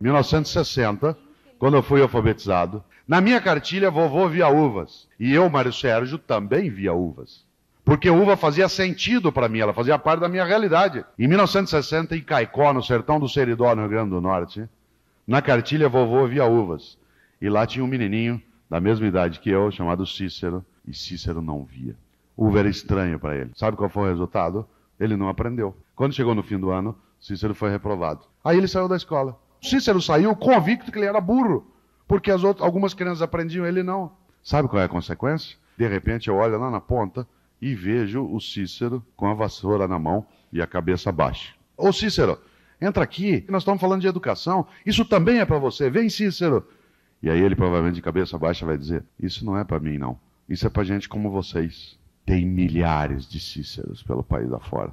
1960, quando eu fui alfabetizado. Na minha cartilha, vovô via uvas. E eu, Mário Sérgio, também via uvas. Porque uva fazia sentido para mim, ela fazia parte da minha realidade. Em 1960, em Caicó, no sertão do Seridó, no Rio Grande do Norte, na cartilha, vovô via uvas. E lá tinha um menininho da mesma idade que eu, chamado Cícero, e Cícero não via. Uva era estranho para ele. Sabe qual foi o resultado? Ele não aprendeu. Quando chegou no fim do ano, Cícero foi reprovado. Aí ele saiu da escola. Cícero saiu convicto que ele era burro, porque as outras, algumas crianças aprendiam, ele não. Sabe qual é a consequência? De repente eu olho lá na ponta e vejo o Cícero com a vassoura na mão e a cabeça baixa. Ô Cícero, entra aqui, nós estamos falando de educação, isso também é para você, vem Cícero. E aí ele provavelmente de cabeça baixa vai dizer: Isso não é para mim, não. Isso é para gente como vocês. Tem milhares de Cíceros pelo país afora.